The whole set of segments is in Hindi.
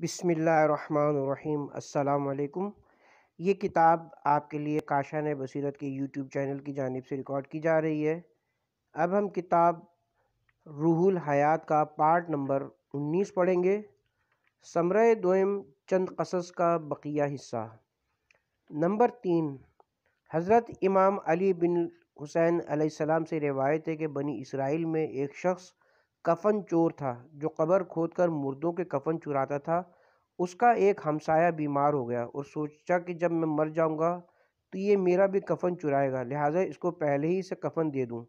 बिसमीम् अल्लाम ये किताब आपके लिए काशा ने बसीरत के यूट्यूब चैनल की जानब से रिकॉर्ड की जा रही है अब हम किताब रूहुल हयात का पार्ट नंबर उन्नीस पढ़ेंगे समर दोम चंद कसस का बकिया हिस्सा नंबर तीन हज़रत इमाम अली बिन हुसैन सलाम से रिवायत है कि बनी इसराइल में एक शख्स कफन चोर था जो कब्र खोदकर मुर्दों के कफन चुराता था उसका एक हमसाया बीमार हो गया और सोचा कि जब मैं मर जाऊंगा तो ये मेरा भी कफन चुराएगा लिहाजा इसको पहले ही से कफन दे दूं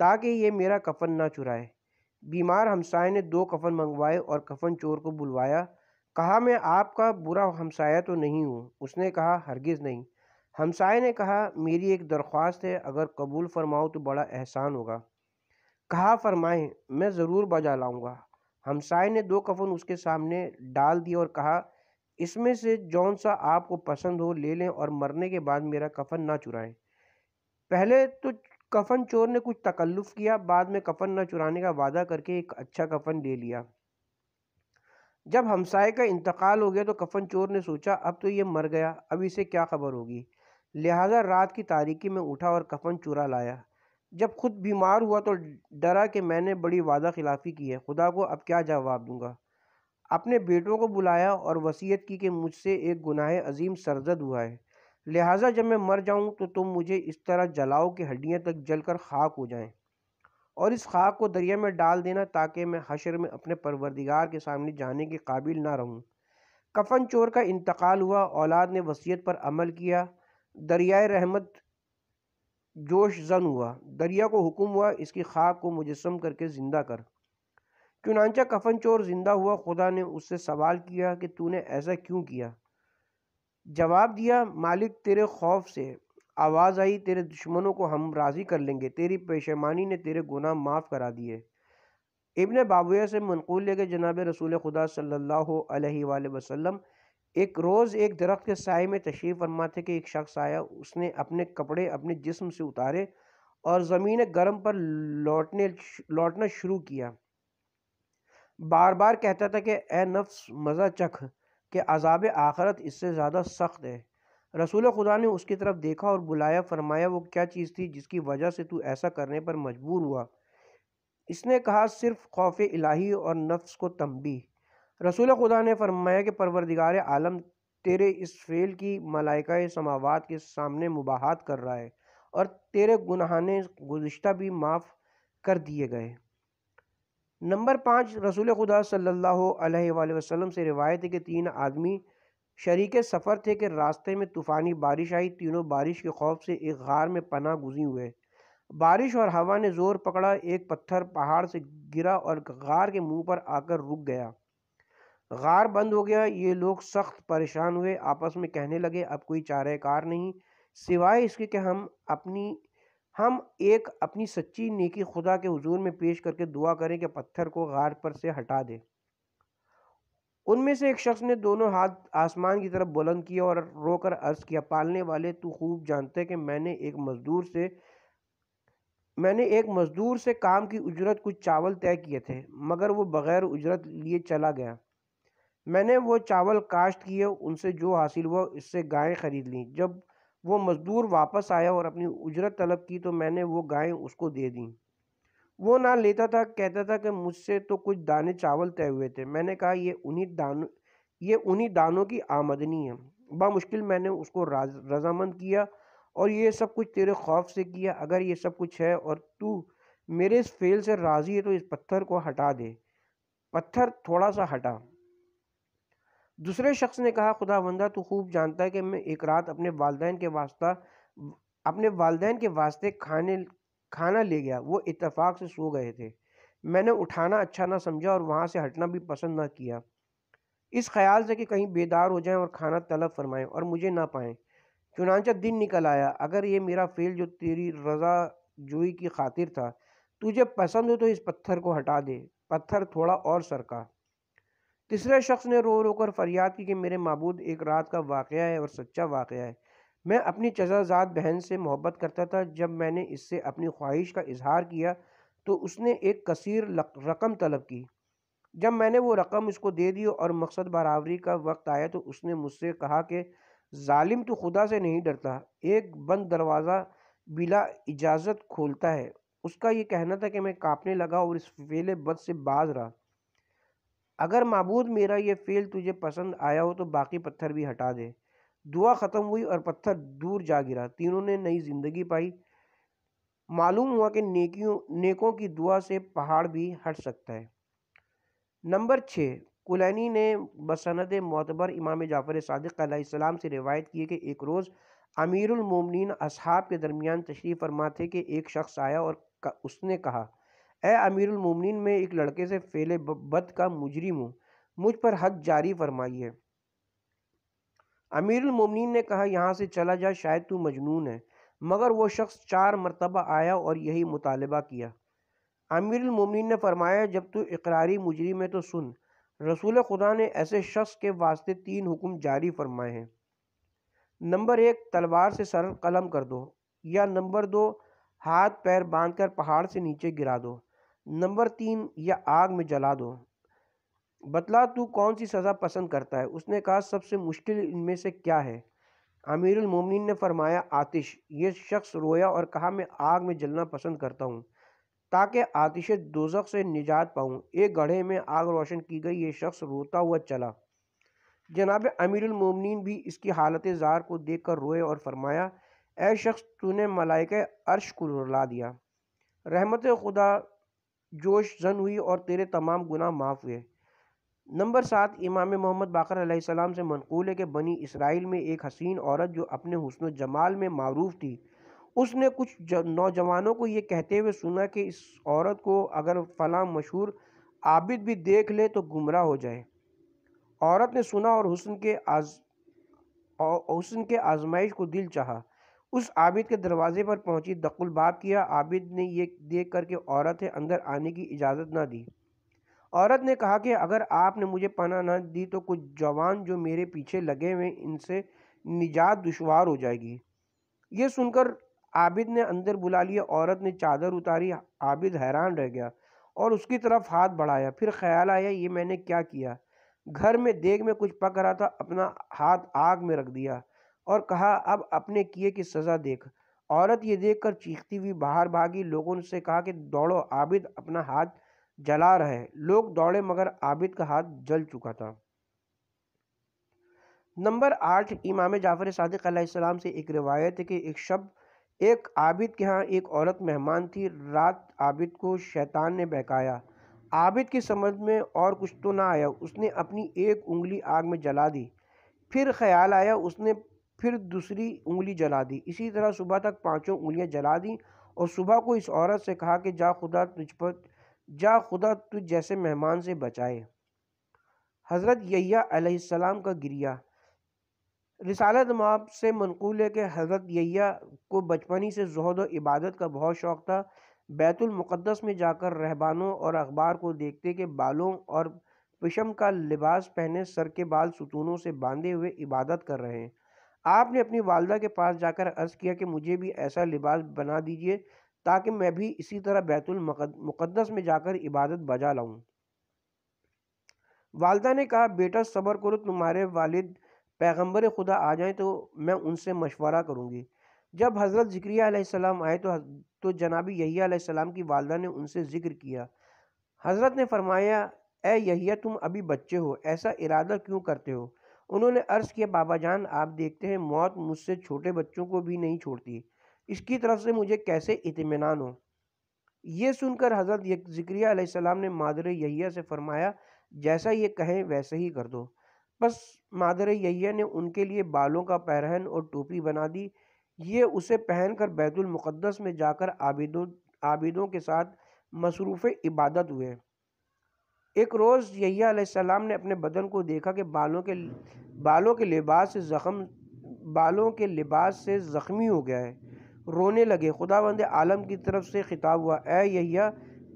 ताकि ये मेरा कफन ना चुराए बीमार हमसाए ने दो कफन मंगवाए और कफन चोर को बुलवाया कहा मैं आपका बुरा हमसाया तो नहीं हूँ उसने कहा हरगिज़ नहीं हमसाए ने कहा मेरी एक दरख्वास्त है अगर कबूल फरमाओ तो बड़ा एहसान होगा कहा फरमाए मैं ज़रूर बजा लाऊंगा हमसाय ने दो कफन उसके सामने डाल दिए और कहा इसमें से जौन सा आपको पसंद हो ले लें और मरने के बाद मेरा कफन ना चुराएं पहले तो कफन चोर ने कुछ तकल्लुफ़ किया बाद में कफन न चुराने का वादा करके एक अच्छा कफन ले लिया जब हमसाय का इंतकाल हो गया तो कफन चोर ने सोचा अब तो ये मर गया अब इसे क्या खबर होगी लिहाजा रात की तारीकी में उठा और कफन चुरा लाया जब खुद बीमार हुआ तो डरा कि मैंने बड़ी वादा खिलाफ़ी की है खुदा को अब क्या जवाब दूंगा अपने बेटों को बुलाया और वसीयत की कि मुझसे एक गुनाह अजीम सरजद हुआ है लिहाजा जब मैं मर जाऊं तो तुम मुझे इस तरह जलाओ कि हड्डियां तक जलकर खाक हो जाएं और इस खाक को दरिया में डाल देना ताकि मैं हशर में अपने परवरदिगार के सामने जाने के काबिल ना रहूं कफन चोर का इंतकाल हुआ औलाद ने वसीयत पर अमल किया दरियाए रहमत जोश जन हुआ दरिया को हुक्म हुआ इसकी खाक को मुजस्म करके ज़िंदा कर चुनाचा कफन चोर ज़िंदा हुआ खुदा ने उससे सवाल किया कि तूने ऐसा क्यों किया जवाब दिया मालिक तेरे खौफ से आवाज़ आई तेरे दुश्मनों को हम राज़ी कर लेंगे तेरी पेशेमानी ने तेरे गुनाह माफ़ करा दिए इबन बाबुया से मनकूल लेके जनाब रसूल खुदा सल्लल्लाहु अलैहि वसल्लम एक रोज़ एक दरख्त के साय में तशरीफ़ फरमा थे कि एक शख्स आया उसने अपने कपड़े अपने जिस्म से उतारे और ज़मीन गर्म पर लौटने लौटना शुरू किया बार बार कहता था कि ए नफ्स मज़ा चख कि अजाब आखरत इससे ज़्यादा सख्त है रसूल खुदा ने उसकी तरफ देखा और बुलाया फरमाया वो क्या चीज़ थी जिसकी वजह से तू ऐसा करने पर मजबूर हुआ इसने कहा सिर्फ खौफ इलाही और नफ्स को तंबी रसूल खुदा ने फरमाया कि परवरदिगार आलम तेरे इस फेल की मलाइका समावत के सामने मुबाहत कर रहा है और तेरे गुनहान गुज्त भी माफ़ कर दिए गए नंबर पाँच रसूल खुदा सल्ला वसलम से रिवायत है कि तीन आदमी शरीक सफ़र थे कि रास्ते में तूफ़ानी बारिश आई तीनों बारिश के खौफ से एक गार में पना गुजी हुए बारिश और हवा ने ज़ोर पकड़ा एक पत्थर पहाड़ से गिरा और गार के मुंह पर आकर रुक गया गार बंद हो गया ये लोग सख्त परेशान हुए आपस में कहने लगे अब कोई कार नहीं सिवाय इसके कि हम अपनी हम एक अपनी सच्ची नेकी खुदा के हुजूर में पेश करके दुआ करें कि पत्थर को गार पर से हटा दे उनमें से एक शख्स ने दोनों हाथ आसमान की तरफ बुलंद किया और रोकर अर्ज़ किया पालने वाले तू खूब जानते कि मैंने एक मज़दूर से मैंने एक मज़दूर से काम की उजरत कुछ चावल तय किए थे मगर वो बग़ैर उजरत लिए चला गया मैंने वो चावल काश्त किए उनसे जो हासिल हुआ इससे गायें ख़रीद लीं जब वो मज़दूर वापस आया और अपनी उजरत तलब की तो मैंने वो गायें उसको दे दी वो ना लेता था कहता था कि मुझसे तो कुछ दाने चावल तय हुए थे मैंने कहा ये उन्हीं दानों ये उन्हीं दानों की आमदनी है बामुश्किल मैंने उसको रजामंद किया और ये सब कुछ तेरे खौफ से किया अगर ये सब कुछ है और तू मेरे इस फेल से राज़ी है तो इस पत्थर को हटा दे पत्थर थोड़ा सा हटा दूसरे शख्स ने कहा खुदा वंदा तो खूब जानता है कि मैं एक रात अपने वालदे के वास्ता अपने वालदे के वास्ते खाने खाना ले गया वो इतफ़ाक़ से सो गए थे मैंने उठाना अच्छा ना समझा और वहाँ से हटना भी पसंद ना किया इस ख्याल से कि कहीं बेदार हो जाएं और खाना तलब फरमाएं और मुझे ना पाएं चुनाचा दिन निकल आया अगर ये मेरा फेल जो तेरी रजा जोई की खातिर था तुझे पसंद हो तो इस पत्थर को हटा दे पत्थर थोड़ा और सरका तीसरे शख्स ने रो रो कर फरियाद की कि मेरे मबूद एक रात का वाक़ है और सच्चा वाक़ है मैं अपनी चजाजात बहन से मोहब्बत करता था जब मैंने इससे अपनी ख्वाहिश का इजहार किया तो उसने एक कसर रकम तलब की जब मैंने वो रकम उसको दे दी और मकसद बराबरी का वक्त आया तो उसने मुझसे कहा कि ालिम तो खुदा से नहीं डरता एक बंद दरवाज़ा बिला इजाज़त खोलता है उसका ये कहना था कि मैं कांपने लगा और इस फेले बद से बाज रहा अगर मबूद मेरा ये फ़ेल तुझे पसंद आया हो तो बाकी पत्थर भी हटा दे दुआ ख़त्म हुई और पत्थर दूर जा गिरा तीनों ने नई ज़िंदगी पाई मालूम हुआ कि नेकियों नेकों की दुआ से पहाड़ भी हट सकता है नंबर छः कुलैनी ने बसनत मोतबर इमाम जाफ़र सदक़ से रिवायत की कि एक रोज़ अमीरमिन असहाब के दरमियान तशरीफ़ फरमा थे कि एक शख्स आया और उसने कहा ए अमीरुल मोमिनीन में एक लड़के से फैले बद का मुजरिम हूँ मुझ पर हद जारी फरमाइए अमीरुल मोमिनीन ने कहा यहाँ से चला जा शायद तू मजनून है मगर वो शख्स चार मरतबा आया और यही मुतालबा किया अमीरुल मोमिनीन ने फरमाया जब तू इकरारी मुजरिम है तो सुन रसूल खुदा ने ऐसे शख्स के वास्ते तीन हुक्म जारी फरमाए हैं नंबर एक तलवार से सर कलम कर दो या नंबर दो हाथ पैर बांधकर पहाड़ से नीचे गिरा दो नंबर तीन या आग में जला दो बतला तू कौन सी सज़ा पसंद करता है उसने कहा सबसे मुश्किल इनमें से क्या है अमीरुल मोमिन ने फरमाया आतिश ये शख्स रोया और कहा मैं आग में जलना पसंद करता हूँ ताकि आतिश दोजक से निजात पाऊँ एक गढ़े में आग रोशन की गई ये शख्स रोता हुआ चला जनाब अमीरुल मोमिन भी इसकी हालत ज़ार को देख कर रोए और फरमाया ए शख्स तूने मलाइक अर्श को रुला दिया रहमत खुदा जोश जन हुई और तेरे तमाम गुनाह माफ़ हुए नंबर सात इमाम मोहम्मद बाकर सलाम से मनकूल है कि बनी इसराइल में एक हसीन औरत जो अपने हसन जमाल में मरूफ थी उसने कुछ नौजवानों को ये कहते हुए सुना कि इस औरत को अगर फला मशहूर आबिद भी देख ले तो गुमराह हो जाए औरत ने सुना और हुसन के आज़ हुसन के आजमाइश को दिल चाहा उस आबिद के दरवाज़े पर पहुंची बाप किया आबिद ने ये देख कर के औरत है अंदर आने की इजाज़त ना दी औरत ने कहा कि अगर आपने मुझे पना ना दी तो कुछ जवान जो मेरे पीछे लगे हुए इनसे निजात दुशवार हो जाएगी ये सुनकर आबिद ने अंदर बुला लिया औरत ने चादर उतारी आबिद हैरान रह गया और उसकी तरफ हाथ बढ़ाया फिर ख्याल आया ये मैंने क्या किया घर में देख में कुछ पक रहा था अपना हाथ आग में रख दिया और कहा अब अपने किए की सज़ा देख औरत ये देखकर चीखती हुई बाहर भागी लोगों से कहा कि दौड़ो आबिद अपना हाथ जला रहे लोग दौड़े मगर आबिद का हाथ जल चुका था नंबर आठ इमाम जाफ़र सदक से एक रिवायत है कि एक शब्द एक आबिद के यहाँ एक औरत मेहमान थी रात आबिद को शैतान ने बहकाया आबिद की समझ में और कुछ तो ना आया उसने अपनी एक उंगली आग में जला दी फिर ख्याल आया उसने फिर दूसरी उंगली जला दी इसी तरह सुबह तक पांचों उंगलियां जला दी और सुबह को इस औरत से कहा कि जा खुदा तुझ पर जा खुदा तुझ जैसे मेहमान से बचाए हज़रत यैयाम का गिरिया रिसालत माप से मनकूल है कि हज़रत यैया को बचपनी से जहद और इबादत का बहुत शौक़ था बैतुलमक़दस में जाकर रहबानों और अखबार को देखते कि बालों और पिशम का लिबास पहने सर के बाल सुतूनों से बांधे हुए इबादत कर रहे हैं आपने अपनी वालदा के पास जाकर अर्ज़ किया कि मुझे भी ऐसा लिबास बना दीजिए ताकि मैं भी इसी तरह बैतुल मुक़द्दस में जाकर इबादत बजा लाऊं वालदा ने कहा बेटा सब्र करो तुम्हारे वालिद पैगंबर खुदा आ जाएं तो मैं उनसे मशवरा करूंगी जब हज़रत ज़िक्रिया आए तो तो जनाबी यहिया आसमाम की वालदा ने उनसे ज़िक्र किया हज़रत ने फरमाया ए यहिया तुम अभी बच्चे हो ऐसा इरादा क्यों करते हो उन्होंने अर्ज़ किया बाबा जान आप देखते हैं मौत मुझसे छोटे बच्चों को भी नहीं छोड़ती इसकी तरफ से मुझे कैसे इतमान हो ये सुनकर हज़रत ज़िक्रिया ने मादर यहिया से फरमाया जैसा ये कहें वैसे ही कर दो बस मादर यहिया ने उनके लिए बालों का पैरहन और टोपी बना दी ये उसे पहनकर बैतुल मुक़द्दस में जाकर आबिदों आबिदों के साथ मसरूफ़ इबादत हुए एक रोज़ यहीसम ने अपने बदन को देखा कि बालों के बालों के लिबास से ज़ख़म बालों के लिबास से ज़ख्मी हो गया है रोने लगे खुदा बंद आलम की तरफ से खिताब हुआ ए यही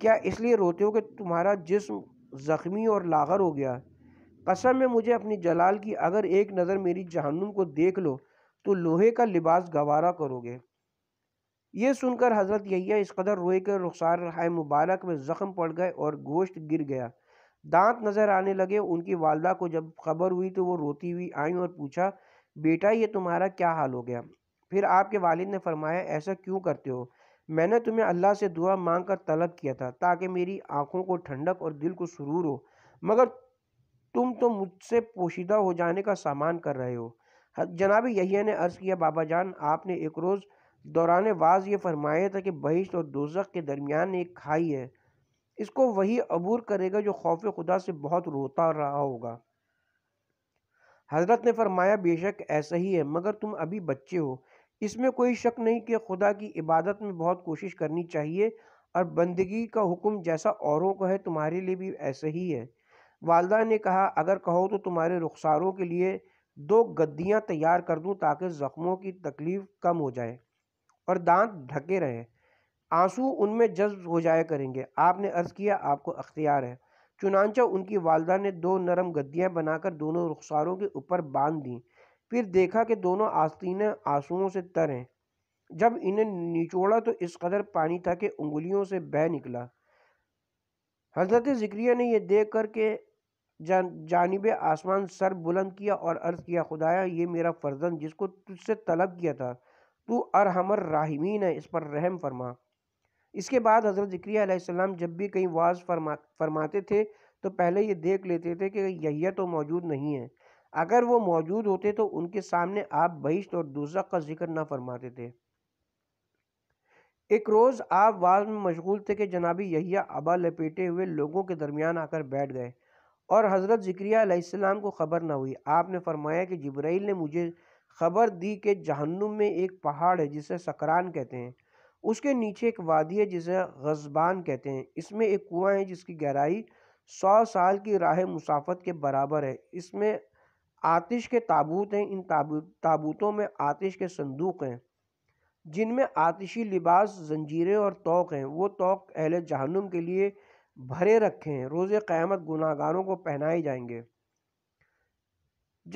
क्या इसलिए रोते हो कि तुम्हारा जिस्म ज़ख्मी और लागर हो गया कसम में मुझे अपनी जलाल की अगर एक नज़र मेरी जहनुम को देख लो तो लोहे का लिबास गवारा करोगे ये सुनकर हज़रत यही इस कदर रोए कर रुखसार हाय मुबारक में ज़ख्म पड़ गए और गोश्त गिर गया दांत नजर आने लगे उनकी वालदा को जब खबर हुई तो वो रोती हुई आई और पूछा बेटा ये तुम्हारा क्या हाल हो गया फिर आपके वालिद ने फरमाया ऐसा क्यों करते हो मैंने तुम्हें अल्लाह से दुआ मांग कर तलब किया था ताकि मेरी आँखों को ठंडक और दिल को सुरूर हो मगर तुम तो मुझसे पोशीदा हो जाने का सामान कर रहे हो जनाब यही ने अर्ज़ किया बाबा जान आपने एक रोज़ दौरान वाज ये फरमाया था कि बहिश्त और दोजक के दरमियान एक खाई है इसको वही अबूर करेगा जो खौफ खुदा से बहुत रोता रहा होगा हजरत ने फरमाया बेशक ऐसा ही है मगर तुम अभी बच्चे हो इसमें कोई शक नहीं कि खुदा की इबादत में बहुत कोशिश करनी चाहिए और बंदगी का हुक्म जैसा औरों को है तुम्हारे लिए भी ऐसे ही है वालदा ने कहा अगर कहो तो तुम्हारे रुखसारों के लिए दो गद्दियाँ तैयार कर दूँ ताकि ज़ख्मों की तकलीफ़ कम हो जाए और दांत ढके रहें आंसू उनमें जज्ब हो जाया करेंगे आपने अर्ज़ किया आपको अख्तियार है चुनानचा उनकी वालदा ने दो नरम गद्दियाँ बनाकर दोनों रुखसारों के ऊपर बांध दी फिर देखा कि दोनों आस्तीने आंसुओं से तर हैं जब इन्हें निचोड़ा तो इस कदर पानी था कि उंगलियों से बह निकला हजरत ज़िक्रिया ने यह देख कर के जान जानब आसमान सर बुलंद किया और अर्ज़ किया खुदाया ये मेरा फर्जन जिसको तुझसे तलब किया था तू अरहमर राहिमीन है इस पर रहम फरमा इसके बाद हज़रत ज़िक्रियाम जब भी कहीं वाज फरमा फरमाते थे तो पहले ये देख लेते थे कि यहिया तो मौजूद नहीं है अगर वो मौजूद होते तो उनके सामने आप बहिश्त और दूसरा का जिक्र ना फरमाते थे एक रोज़ आप वाज में मशगूल थे कि जनाबी यहिया आबा लपेटे हुए लोगों के दरमियान आकर बैठ गए और हज़रत ज़िक्रियाम को ख़बर ना हुई आपने फरमाया कि जब्राइल ने मुझे ख़बर दी कि जहन्नुम में एक पहाड़ है जिसे सकरान कहते हैं उसके नीचे एक वादी है जिसे गजबान कहते हैं इसमें एक कुआं है जिसकी गहराई सौ साल की राह मुसाफत के बराबर है इसमें आतिश के ताबूत हैं इन ताबूत ताबूतों में आतिश के संदूक हैं जिनमें आतिशी लिबास जंजीरें और तोक हैं वो तोक अहल जहनुम के लिए भरे रखे हैं रोज़ क़्यामत गुनागारों को पहनाए जाएंगे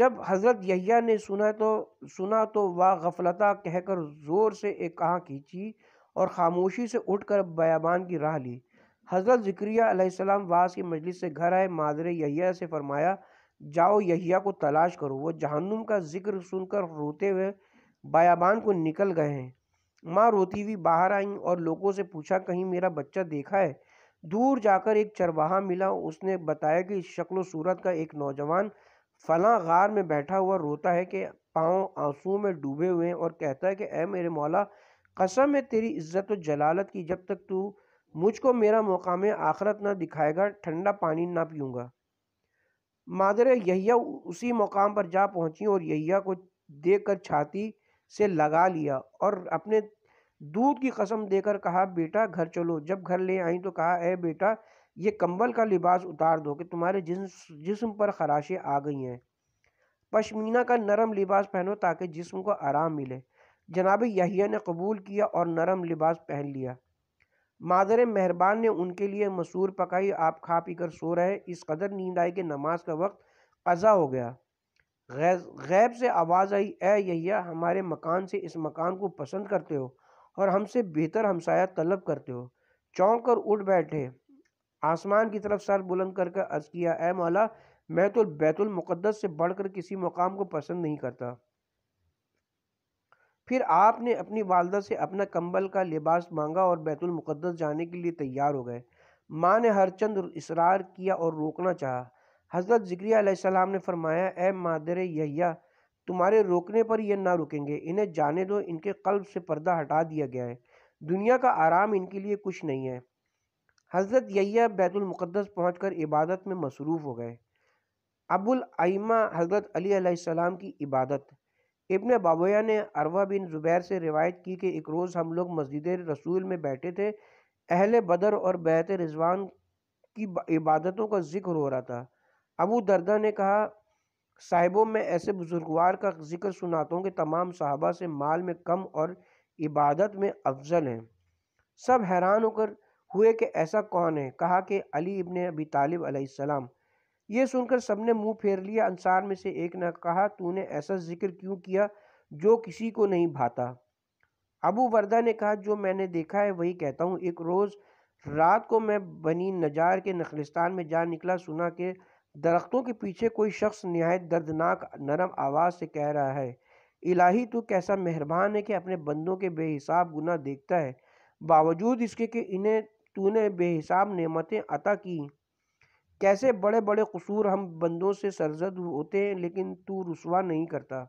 जब हज़रत यहिया ने सुना तो सुना तो वाह गफलता कहकर ज़ोर से एक कहाँ खींची और ख़ामोशी से उठकर बयाबान की राह ली हज़रत ज़िक्रिया वास की मजलिस से घर आए मादर यहिया से फरमाया जाओ यहिया को तलाश करो वो जहन्नुम का जिक्र सुनकर रोते हुए बयाबान को निकल गए हैं माँ रोती हुई बाहर आई और लोगों से पूछा कहीं मेरा बच्चा देखा है दूर जाकर एक चरवाहा मिला उसने बताया कि शक्ल सूरत का एक नौजवान फला गार में बैठा हुआ रोता है कि पाँव आंसू में डूबे हुए हैं और कहता है कि ए मेरे मौला कसम है तेरी इज्जत और जलालत की जब तक तू मुझको मेरा में आखरत ना दिखाएगा ठंडा पानी ना पीऊँगा मादर यहिया उसी मुकाम पर जा पहुँची और यहिया को देखकर छाती से लगा लिया और अपने दूध की कसम देकर कहा बेटा घर चलो जब घर ले आई तो कहा अ बेटा ये कंबल का लिबास उतार दो कि तुम्हारे जिस जिस्म पर खराशें आ गई हैं पशमीना का नरम लिबास पहनो ताकि जिस्म को आराम मिले जनाब यहिया ने कबूल किया और नरम लिबास पहन लिया मादर मेहरबान ने उनके लिए मसूर पकाई आप खा पी कर सो रहे इस कदर नींद आई कि नमाज का वक्त कज़ा हो गया गैब से आवाज़ आई ए यहिया हमारे मकान से इस मकान को पसंद करते हो और हमसे बेहतर हमसाया तलब करते हो चौंक कर उठ बैठे आसमान की तरफ सर बुलंद करके अर्ज़ किया ए मौला मैं तो बैतुल से बढ़कर किसी मकाम को पसंद नहीं करता फिर आपने अपनी वालदा से अपना कंबल का लिबास मांगा और बैतुल मुक़द्दस जाने के लिए तैयार हो गए माँ ने हर चंद इसरार किया और रोकना चाहा हज़रत ज़िक्रिया ने फरमाया ए मादर यहिया तुम्हारे रोकने पर यह ना रुकेंगे इन्हें जाने दो इनके कल्ब से पर्दा हटा दिया गया है दुनिया का आराम इनके लिए कुछ नहीं है हज़रत यहिया बैतुलमक़दस पहुँच कर इबादत में मसरूफ़ हो गए अबुल अबुलमा हज़रत अली की इबादत इबन बाबोया ने अरवा बिन ज़ुबैर से रिवायत की कि एक रोज़ हम लोग मस्जिद रसूल में बैठे थे अहल बदर और बैत रिजवान की इबादतों का जिक्र हो रहा था अबू दरदा ने कहा साहिबों में ऐसे बुजुर्गवार का जिक्र सुनाता हूँ कि तमाम साहबा से माल में कम और इबादत में अफजल हैं सब हैरान होकर हुए कि ऐसा कौन है कहा कि अली इब्न अबी तालिब अलैहिस्सलाम ये सुनकर सबने मुंह फेर लिया अंसार में से एक ने कहा तूने ऐसा जिक्र क्यों किया जो किसी को नहीं भाता अबू वर्दा ने कहा जो मैंने देखा है वही कहता हूँ एक रोज़ रात को मैं बनी नजार के नखलिस्तान में जा निकला सुना कि दरख्तों के पीछे कोई शख्स नहायत दर्दनाक नरम आवाज़ से कह रहा है इलाही तो कैसा मेहरबान है कि अपने बंदों के बेहिसाब गुना देखता है बावजूद इसके कि इन्हें तूने बेहिसाब नेमतें अता की कैसे बड़े बड़े कसूर हम बंदों से सरजद होते हैं लेकिन तू रसवा नहीं करता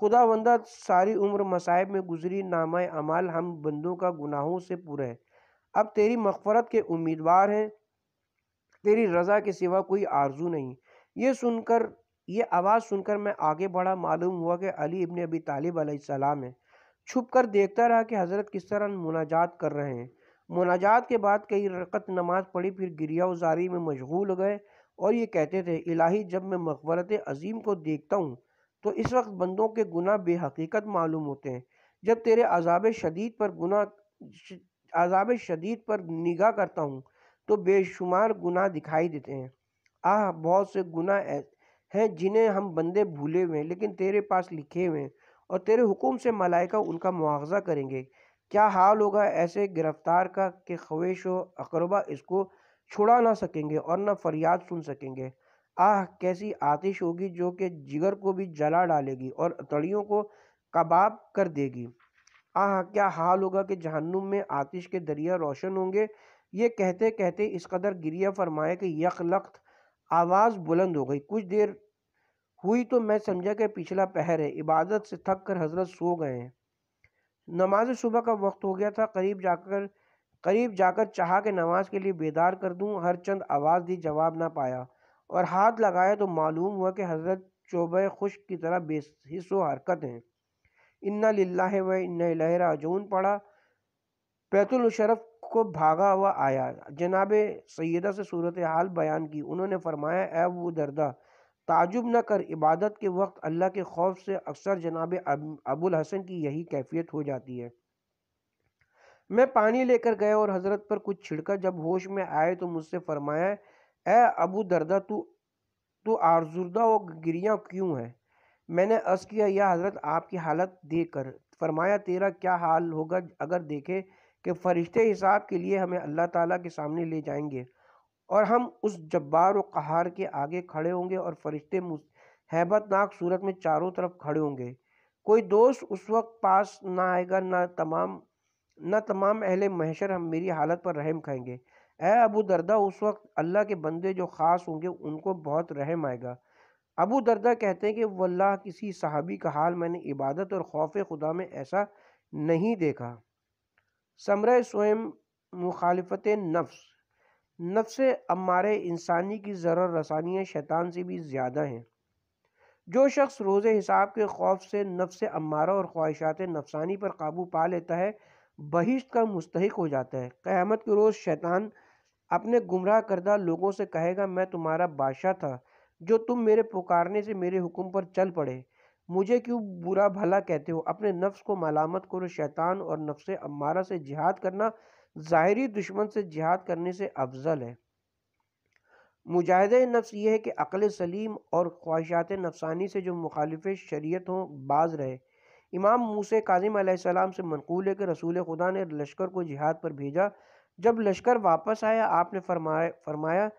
खुदा वंदा सारी उम्र मसाइब में गुजरी नामा अमाल हम बंदों का गुनाहों से पूरा है अब तेरी मकफरत के उम्मीदवार हैं तेरी रज़ा के सिवा कोई आरजू नहीं ये सुनकर ये आवाज़ सुनकर मैं आगे बढ़ा मालूम हुआ कि अली इबन अबी तालिब सलाम है छुप कर देखता रहा कि हज़रत किस तरह मुनाजात कर रहे हैं मुनाजात के बाद कई रकत नमाज पढ़ी फिर गिरिया उजारी में मशगूल हो गए और ये कहते थे इलाही जब मैं मकबरत अजीम को देखता हूँ तो इस वक्त बंदों के गुनाह बेहकीकत मालूम होते हैं जब तेरे अजाब शदीद पर गुना अजाब शदीद पर निगाह करता हूँ तो बेशुमार गुनाह दिखाई देते हैं आह बहुत से गुनाह हैं जिन्हें हम बंदे भूले हुए हैं लेकिन तेरे पास लिखे हुए हैं और तेरे हुकुम से मलाइका उनका मुआवजा करेंगे क्या हाल होगा ऐसे गिरफ्तार का कि खवेश व अकरबा इसको छुड़ा ना सकेंगे और ना फरियाद सुन सकेंगे आह कैसी आतिश होगी जो कि जिगर को भी जला डालेगी और तड़ियों को कबाब कर देगी आह क्या हाल होगा कि जहन्नुम में आतिश के दरिया रोशन होंगे ये कहते कहते इस कदर गिरिया फरमाया कि यक लख्त आवाज़ बुलंद हो गई कुछ देर हुई तो मैं समझा कि पिछला पहर है इबादत से थक कर हजरत सो गए हैं नमाज सुबह का वक्त हो गया था करीब जाकर करीब जाकर चाह के नमाज के लिए बेदार कर दूं हर चंद आवाज़ दी जवाब ना पाया और हाथ लगाया तो मालूम हुआ कि हज़रत चौबे खुश की तरह बेहिस हरकत हैं इन्ना है व इन्ना जून पढ़ा पैतुलशरफ को भागा हुआ आया जनाब सैदा से सूरत हाल बयान की उन्होंने फरमाया अब वो दर्दा ताजुब न कर इबादत के वक्त अल्लाह के खौफ से अक्सर जनाब अबुल हसन की यही कैफियत हो जाती है मैं पानी लेकर गया और हज़रत पर कुछ छिड़का जब होश में आए तो मुझसे फरमाया ए अबू दर्दा तू तू आरजुर्दा और गिरिया क्यों है मैंने अर्ज़ किया या हज़रत आपकी हालत देख कर फरमाया तेरा क्या हाल होगा अगर देखे कि फ़रिश्ते हिसाब के लिए हमें अल्लाह ताला के सामने ले जाएंगे और हम उस जब्बार व कहार के आगे खड़े होंगे और फरिश्ते हैबतनाक सूरत में चारों तरफ खड़े होंगे कोई दोस्त उस वक्त पास ना आएगा ना तमाम न तमाम अहल महशर हम मेरी हालत पर रहम खाएंगे ए अबू दरदा उस वक्त अल्लाह के बंदे जो ख़ास होंगे उनको बहुत रहम आएगा अबू दरदा कहते हैं कि वल्लाह किसी सहाबी का हाल मैंने इबादत और खौफ खुदा में ऐसा नहीं देखा समर स्वयं मुखालफत नफ्स नफ्स अमारे इंसानी की ज़र रसानियाँ शैतान से भी ज़्यादा हैं जो शख्स रोज़ हिसाब के खौफ से नफ्स अमारा और ख्वाहिशात नफसानी पर काबू पा लेता है बहिश्त का मुस्तक हो जाता है क़्यामत के रोज़ शैतान अपने गुमराह करदा लोगों से कहेगा मैं तुम्हारा बादशाह था जो तुम मेरे पुकारने से मेरे हुक्म पर चल पड़े मुझे क्यों बुरा भला कहते हो अपने नफ्स को मलामत करो शैतान और नफ्स अमारा से जिहाद करना ज़ाहरी दुश्मन से जिहाद करने से अफजल है मुजाहद नफ्स ये है कि अक़ल सलीम और ख्वाहिशात नफसानी से जो मुखालिफ शरीयत हों बाज रहे इमाम मूसे काजिम सलाम से मनकूल है कि रसूल खुदा ने लश्कर को जिहाद पर भेजा जब लश्कर वापस आया आपने फरमाया फरमाया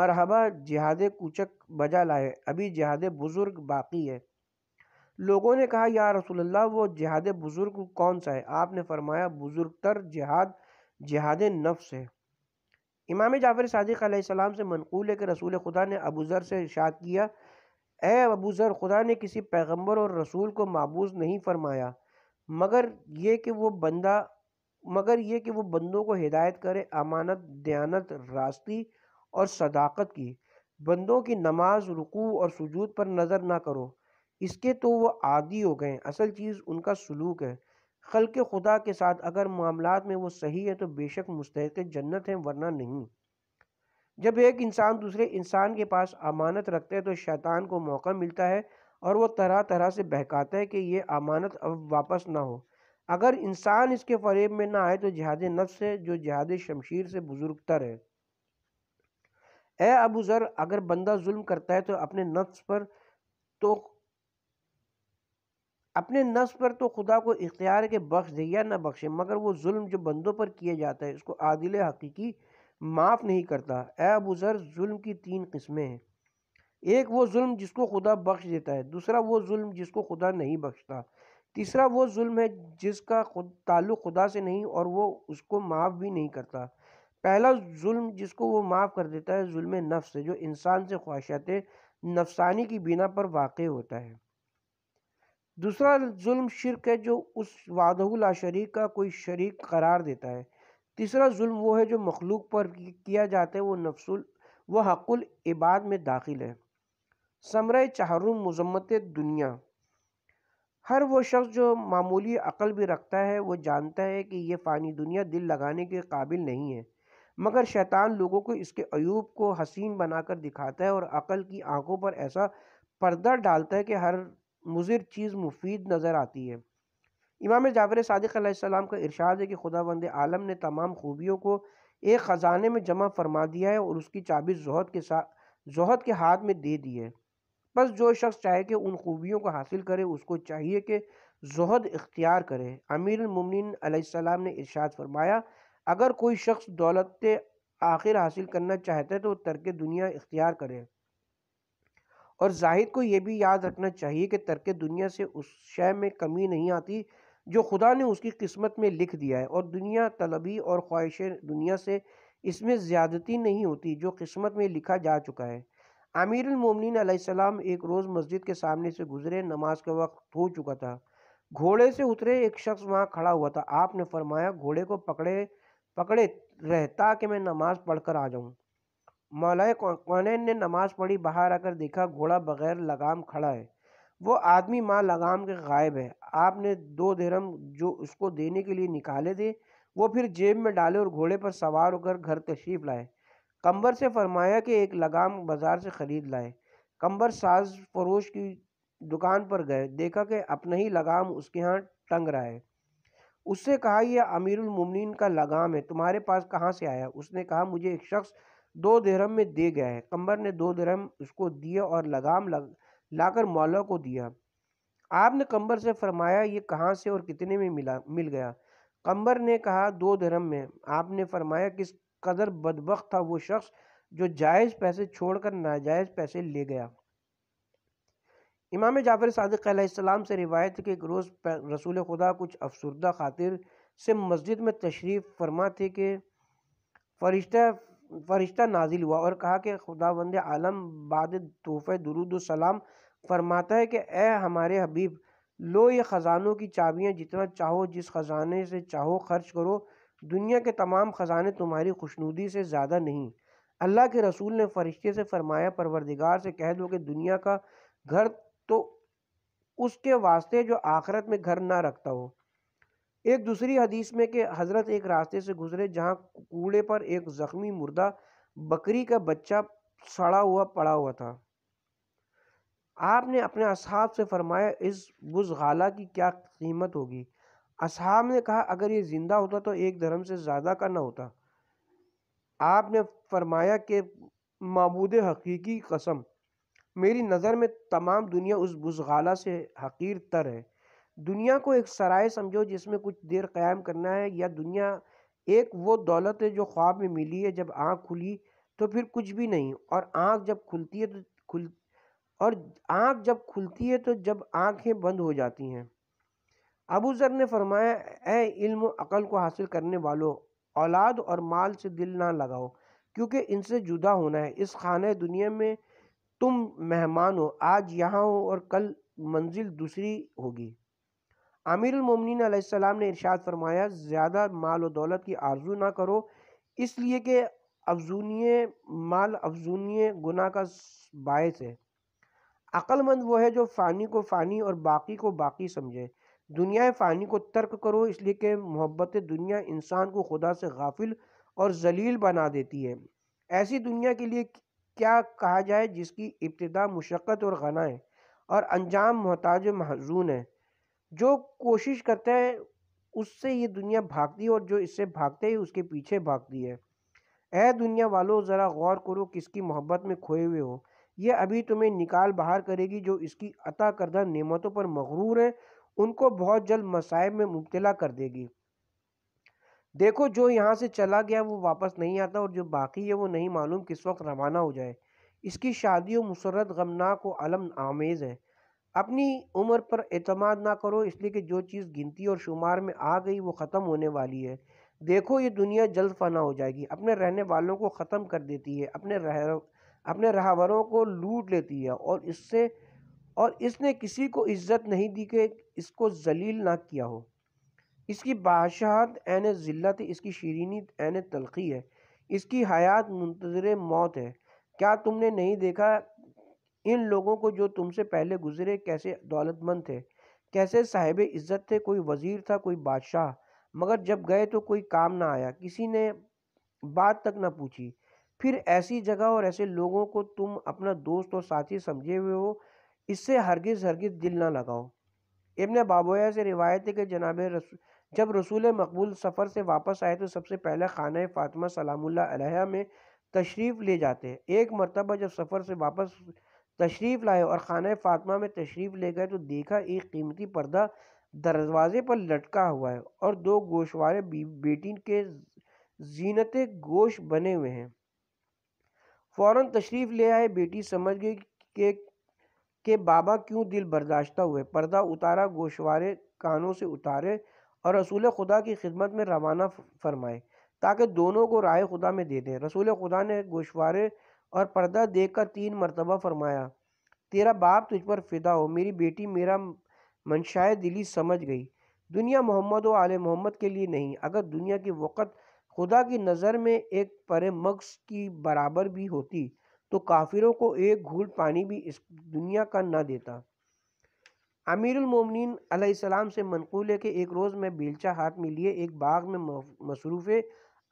मरहबा जिहाद कुचक बजा लाए अभी जिहाद बुज़ुर्ग बाकी है लोगों ने कहा या रसूलल्लाह वो जिहाद बुज़ुर्ग कौन सा है आपने फरमाया बुज़ुर्गतर जिहाद जहाद नफ्स है इमाम जाफ़र सदक से मनकूल है कि रसूल खुदा ने अबू ज़र से इशाद किया ए अबू ज़र खुदा ने किसी पैगम्बर और रसूल को मबूज नहीं फरमाया मगर ये कि वो बंदा मगर ये कि वह बंदों को हिदायत करे अमानत दयानत रास्ती और सदाकत की बंदों की नमाज रुकू और सजूद पर नज़र ना करो इसके तो वो आदि हो गए असल चीज़ उनका सलूक है खल के खुदा के साथ अगर मामला में वो सही है तो बेशक मुस्तक जन्नत है वरना नहीं जब एक इंसान दूसरे इंसान के पास अमानत रखता है तो शैतान को मौका मिलता है और वो तरह तरह से बहकाता है कि ये अमानत अब वापस ना हो अगर इंसान इसके फरेब में ना आए तो जहाद नफ्स है जो जहाद शमशीर से बुज़ुर्ग तर है ए अबू ज़र अगर बंदा जुल्म करता है तो अपने नफ्स पर तो अपने नफ्स पर तो खुदा को इख्तियार के बख्श दे या ना बख्शे मगर वो जुल्म जो बंदों पर किया जाता है इसको आदिल हकीकी माफ़ नहीं करता ए अबू ज़र जुल्म की तीन किस्में हैं एक वो जुल्म जिसको खुदा बख्श देता है दूसरा वो जुल्म जिसको खुदा नहीं बख्शता तीसरा वो जुल्म है जिसका खुद ताल्लुक़ खुदा से नहीं और वो उसको माफ़ भी नहीं करता पहला जुल्म जिसको वो माफ़ कर देता है जुल्म नफ्स जो इंसान से ख्वाहिशात नफसानी की बिना पर वाक़ होता है दूसरा जुल्म शिरक है जो उस वादहुला शरीक का कोई शरीक करार देता है तीसरा जुल्म वो है जो मखलूक पर किया जाता है वो नफसुल वह हकुल इबाद में दाखिल है समर चाहरुम मजम्मत दुनिया हर वो शख्स जो मामूली अकल भी रखता है वो जानता है कि यह फ़ानी दुनिया दिल लगाने के काबिल नहीं है मगर शैतान लोगों को इसके अयूब को हसीन बनाकर दिखाता है और अकल की आंखों पर ऐसा पर्दा डालता है कि हर मुजिर चीज़ मुफीद नज़र आती है इमाम जावर सदक़ाम का इरशाद है कि खुदा वंद आलम ने तमाम खूबियों को एक ख़जाने में जमा फरमा दिया है और उसकी चाबी जहद के साथ जहद के हाथ में दे दी है बस जो शख्स चाहे कि उन खूबियों को हासिल करे उसको चाहिए कि जहद इख्तियार करे अमीर ममिन ने इरशाद फरमाया अगर कोई शख्स दौलत आखिर हासिल करना चाहता है तो तरक दुनिया इख्तियार करे और जाहिद को यह भी याद रखना चाहिए कि तर्क दुनिया से उस शय में कमी नहीं आती जो खुदा ने उसकी किस्मत में लिख दिया है और दुनिया तलबी और ख्वाहिश दुनिया से इसमें ज़्यादती नहीं होती जो किस्मत में लिखा जा चुका है आमिर आमिरमिन एक रोज़ मस्जिद के सामने से गुजरे नमाज का वक्त हो चुका था घोड़े से उतरे एक शख्स वहाँ खड़ा हुआ था आपने फरमाया घोड़े को पकड़े पकड़े रह ताकि मैं नमाज़ पढ़ कर आ जाऊँ मौलाए कौनैन ने नमाज पढ़ी बाहर आकर देखा घोड़ा बगैर लगाम खड़ा है वो आदमी माँ लगाम के गायब है आपने दो धर्म जो उसको देने के लिए निकाले थे वो फिर जेब में डाले और घोड़े पर सवार होकर घर तशरीफ लाए कंबर से फरमाया कि एक लगाम बाज़ार से ख़रीद लाए कंबर साज फरोश की दुकान पर गए देखा कि अपना ही लगाम उसके यहाँ टंग रहा है उससे कहा यह अमीरुलमोमिन का लगाम है तुम्हारे पास कहाँ से आया उसने कहा मुझे एक शख्स दो दिरहम में दे गया है कंबर ने दो दिरहम उसको दिए और लगाम लग, लाकर मौला को दिया आपने कंबर से फरमाया ये कहाँ से और कितने में मिला मिल गया कंबर ने कहा दो दिरहम में आपने फरमाया किस कदर बदबक था वो शख्स जो जायज़ पैसे छोड़कर नाजायज़ पैसे ले गया इमाम जाफर सदक़्लाम से रिवायत के एक रोज़ रसूल खुदा कुछ अफसरदा खातिर से मस्जिद में तशरीफ़ फरमा थे कि फ़रिश्ता फरिश्ता नाजिल हुआ और कहा कि खुदा बंद आलम बाद तोहफ़े दरुद सलाम फरमाता है कि ए हमारे हबीब लो ये ख़ज़ानों की चाबियाँ जितना चाहो जिस ख़ज़ाने से चाहो खर्च करो दुनिया के तमाम ख़ज़ाने तुम्हारी खुशनुदी से ज़्यादा नहीं अल्लाह के रसूल ने फ़रिश्ते से फ़रमाया परवरदिगार से कह दो कि दुनिया का घर तो उसके वास्ते जो आखरत में घर ना रखता हो एक दूसरी हदीस में कि हज़रत एक रास्ते से गुजरे जहाँ कूड़े पर एक ज़ख्मी मुर्दा बकरी का बच्चा सड़ा हुआ पड़ा हुआ था आपने अपने असहाब से फरमाया इस बुजगाला की क्या कीमत होगी असहाब ने कहा अगर ये ज़िंदा होता तो एक धर्म से ज़्यादा का ना होता आपने फरमाया कि मबूद हकीकी कसम मेरी नज़र में तमाम दुनिया उस बुजगाला से हकीर तर है दुनिया को एक सराय समझो जिसमें कुछ देर क़्याम करना है या दुनिया एक वो दौलत है जो ख्वाब में मिली है जब आँख खुली तो फिर कुछ भी नहीं और आँख जब खुलती है तो खुल और आँख जब खुलती है तो जब आँखें बंद हो जाती हैं अबू ज़र ने फरमाया इल्म अकल को हासिल करने वालों औलाद और माल से दिल ना लगाओ क्योंकि इनसे जुदा होना है इस खाना दुनिया में तुम मेहमान हो आज यहाँ हो और कल मंजिल दूसरी होगी आमिर उमिन ने इरशाद फरमाया ज़्यादा माल और दौलत की आरजू ना करो इसलिए कि अफजूनी माल अफजूनी गुना का बायस है अक्लमंद वो है जो फ़ानी को फ़ानी और बाकी को बाकी समझे दुनिया फ़ानी को तर्क करो इसलिए कि मोहब्बत दुनिया इंसान को खुदा से गाफिल और जलील बना देती है ऐसी दुनिया के लिए क्या कहा जाए जिसकी इब्तदा मुशक्क़त और गना है और अनजाम मोहताज महजून है जो कोशिश करते हैं उससे ये दुनिया भागती है और जो इससे भागते ही उसके पीछे भागती है ऐ दुनिया वालों ज़रा गौर करो किसकी मोहब्बत में खोए हुए हो ये अभी तुम्हें निकाल बाहर करेगी जो इसकी अता करदा नेमतों पर मगरूर है उनको बहुत जल्द मसायब में मुबतला कर देगी देखो जो यहाँ से चला गया वो वापस नहीं आता और जो बाकी है वो नहीं मालूम किस वक्त रवाना हो जाए इसकी शादी और मुसरत गमनाक व आमेज़ है अपनी उम्र पर अतमाद ना करो इसलिए कि जो चीज़ गिनती और शुमार में आ गई वो ख़त्म होने वाली है देखो ये दुनिया जल्द फना हो जाएगी अपने रहने वालों को ख़त्म कर देती है अपने रह अपने रहावरों को लूट लेती है और इससे और इसने किसी को इज्जत नहीं दी कि इसको जलील ना किया हो इसकी बादशाहत एन ज़िल्लत इसकी शीरनी एन तलखी है इसकी हयात मुंतजर मौत है क्या तुमने नहीं देखा इन लोगों को जो तुमसे पहले गुजरे कैसे दौलतमंद थे कैसे साहिब इज़्ज़त थे कोई वज़ीर था कोई बादशाह मगर जब गए तो कोई काम ना आया किसी ने बात तक ना पूछी फिर ऐसी जगह और ऐसे लोगों को तुम अपना दोस्त और साथी समझे हुए हो इससे हरगिज़ हरगिज़ दिल ना लगाओ इबन बाबोया से रिवायत है कि जनाब रसू जब रसूल मकबूल सफ़र से वापस आए तो सबसे पहले खाना फ़ातिमा सलामुल्ला में तशरीफ़ ले जाते एक मरतबा जब सफ़र से वापस तशरीफ़ लाए और ख़ाना फातमा में तशरीफ़ ले गए तो देखा एक कीमती पर्दा दरवाज़े पर लटका हुआ है और दो गोशवारे बेटी के जीनत गोश बने हुए हैं फ़ौर तशरीफ़ ले आए बेटी समझ गई के, के बाबा क्यों दिल बर्दाश्ता हुए पर्दा उतारा गोशवारे कानों से उतारे और रसूल खुदा की खिदमत में रवाना फरमाए ताकि दोनों को राय खुदा में दे दें रसूल खुदा ने गोशवारे और पर्दा देखकर तीन मरतबा फरमाया तेरा बाप तुझ पर फिदा हो मेरी बेटी मेरा मनशाए दिली समझ गई दुनिया मोहम्मद व आले मोहम्मद के लिए नहीं अगर दुनिया की वक़्त खुदा की नज़र में एक परे मक्स की बराबर भी होती तो काफिरों को एक घूट पानी भी इस दुनिया का ना देता अमीरमिन सलाम से मनकूल है कि एक रोज़ मैं बेलचा हाथ में लिए एक बाग में मसरूफ़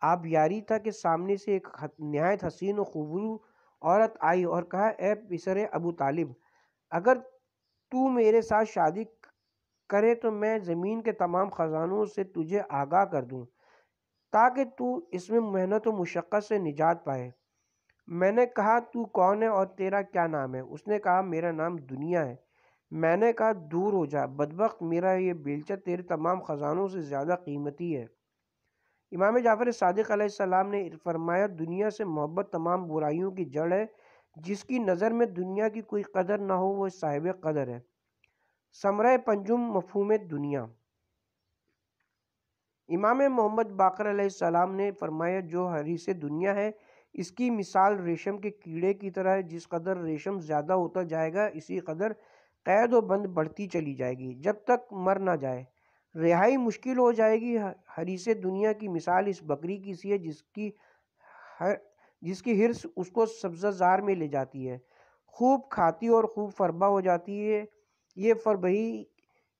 आप यारी था कि सामने से एक नहायत हसीन व खूबरू औरत आई और कहा ए पिसर अबू तालिब अगर तू मेरे साथ शादी करे तो मैं ज़मीन के तमाम ख़जानों से तुझे आगाह कर दूँ ताकि तू इसमें मेहनत व मशक्क़त से निजात पाए मैंने कहा तू कौन है और तेरा क्या नाम है उसने कहा मेरा नाम दुनिया है मैंने कहा दूर हो जा बदबक मेरा ये बेलचा तेरे तमाम ख़जानों से ज़्यादा कीमती है इमाम जाफ़र सदक सलाम ने फरमाया दुनिया से मोहब्बत तमाम बुराइयों की जड़ है जिसकी नज़र में दुनिया की कोई कदर ना हो वह साहिब कदर है समर पंजुम मफहम दुनिया इमाम मोहम्मद बाकर सलाम ने फरमाया जो हरीस दुनिया है इसकी मिसाल रेशम के कीड़े की तरह है जिस कदर रेशम ज़्यादा होता जाएगा इसी कदर कैद व बंद बढ़ती चली जाएगी जब तक मर ना जाए रिहाई मुश्किल हो जाएगी हरी से दुनिया की मिसाल इस बकरी की सी है जिसकी हर जिसकी हिरस उसको सब्जाजार में ले जाती है खूब खाती और खूब फरबा हो जाती है ये फरबही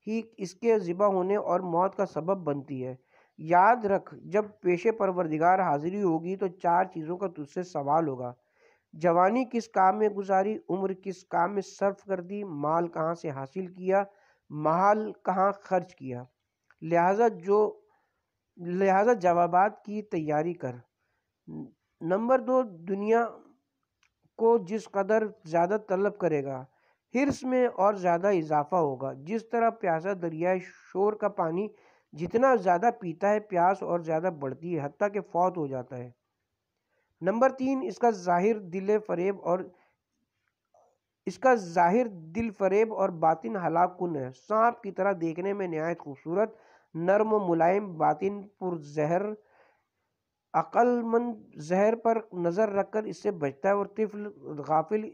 ही इसके ज़िबा होने और मौत का सबब बनती है याद रख जब पेशे परवरदिगार हाजिरी होगी तो चार चीज़ों का तुझसे सवाल होगा जवानी किस काम में गुजारी उम्र किस काम में सर्फ कर दी माल कहाँ से हासिल किया माल कहाँ खर्च किया लिहाजा जो लिहाजा जवाब की तैयारी कर नंबर दो दुनिया को जिस कदर ज़्यादा तलब करेगा हिरस में और ज़्यादा इजाफा होगा जिस तरह प्यासा दरियाए शोर का पानी जितना ज़्यादा पीता है प्यास और ज़्यादा बढ़ती है हती कि फौत हो जाता है नंबर तीन इसका ज़ाहिर दिल फरेब और इसका ज़ाहिर दिल फरेब और बातिन हलाकुन है सांप की तरह देखने में नहायत खूबसूरत नरम मुलायम बातिन पुर जहर अक्लमंद जहर पर नज़र रखकर इससे बचता है और तिफल गाफिल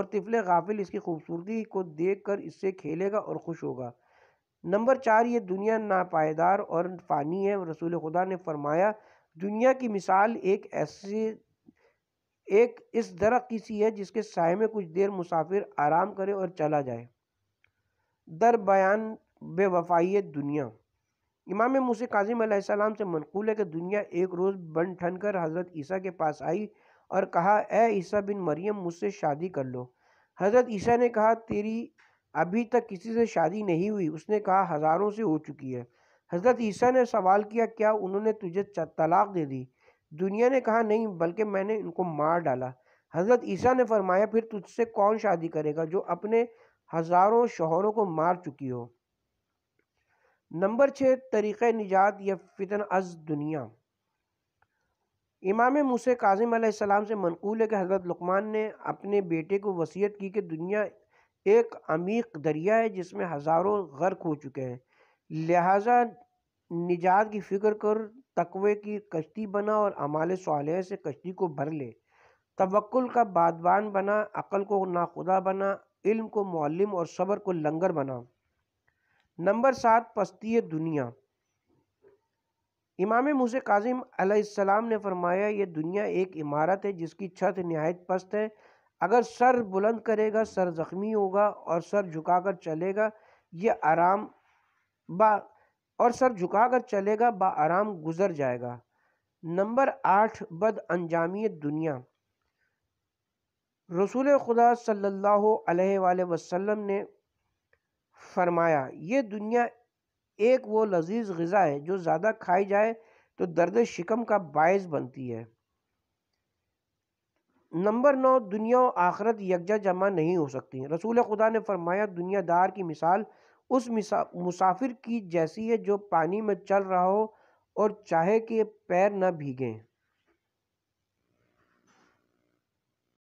और तिफल गाफिल इसकी खूबसूरती को देख कर इससे खेलेगा और खुश होगा नंबर चार ये दुनिया नापायदार और फ़ानी है रसूल खुदा ने फरमाया दुनिया की मिसाल एक ऐसे एक इस दर की सी है जिसके साय में कुछ देर मुसाफिर आराम करे और चला जाए दर बयान बेवफाई दुनिया इमाम मुसे काजिम सलाम से मनकूल है कि दुनिया एक रोज़ बन ठन कर हज़रत ईसा के पास आई और कहा ए ईसा बिन मरियम मुझसे शादी कर लो हज़रत ईसा ने कहा तेरी अभी तक किसी से शादी नहीं हुई उसने कहा हज़ारों से हो चुकी है हज़रत ईसा ने सवाल किया क्या उन्होंने तुझे तलाक दे दी दुनिया ने कहा नहीं बल्कि मैंने इनको मार डाला हज़रत ईसा ने फरमाया फिर तुझसे कौन शादी करेगा जो अपने हज़ारों शोहरों को मार चुकी हो नंबर छः तरीक़ निजात या फितन अज दुनिया इमाम मुसे काजिम सलाम से मनकूल है कि हज़रत लकमान ने अपने बेटे को वसीयत की कि दुनिया एक अमीक दरिया है जिसमें हज़ारों गर्क हो चुके हैं लिहाजा निजात की फ़िक्र कर तकवे की कश्ती बना और अमाल सालह से कश्ती को भर ले तवक्ल का बादबान बना अक़ल को नाखुदा बना इल्म को मौलम और सब्र को लंगर बना नंबर सात पस्ती दुनिया इमाम मुझे काजिम अलैहिस्सलाम ने फरमाया ये दुनिया एक इमारत है जिसकी छत नहायत पस्त है अगर सर बुलंद करेगा सर ज़ख्मी होगा और सर झुकाकर चलेगा ये आराम बा और सर झुकाकर चलेगा आराम गुजर जाएगा नंबर आठ बद अंजामी दुनिया रसूल खुदा सल्लल्लाहु अलैहि वसल्लम ने फरमाया ये दुनिया एक वो लजीज गज़ा है जो ज़्यादा खाई जाए तो दर्द शिकम का बायस बनती है नंबर नौ दुनिया और आखरत यकजा जमा नहीं हो सकती रसूल खुदा ने फरमाया दुनियादार की मिसाल उस मुसाफिर की जैसी है जो पानी में चल रहा हो और चाहे कि पैर न भीगें